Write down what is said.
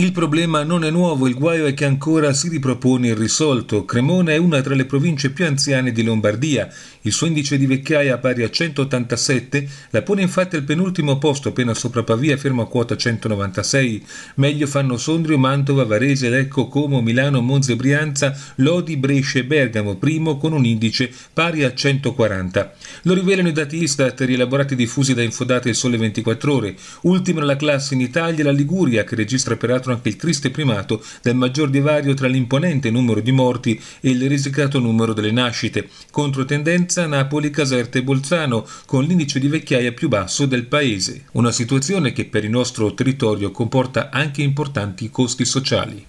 Il problema non è nuovo, il guaio è che ancora si ripropone irrisolto. Cremona è una tra le province più anziane di Lombardia. Il suo indice di vecchiaia, pari a 187, la pone infatti al penultimo posto, appena sopra Pavia, fermo a quota 196. Meglio fanno Sondrio, Mantova, Varese, Lecco, Como, Milano, Monza e Brianza, Lodi, Brescia e Bergamo, primo con un indice pari a 140. Lo rivelano i dati Istat rielaborati e diffusi da Infodate e Sole 24 Ore. Ultima nella classe in Italia la Liguria, che registra peraltro registrato anche il triste primato del maggior divario tra l'imponente numero di morti e il risicato numero delle nascite, controtendenza Napoli, Caserta e Bolzano, con l'indice di vecchiaia più basso del paese. Una situazione che per il nostro territorio comporta anche importanti costi sociali.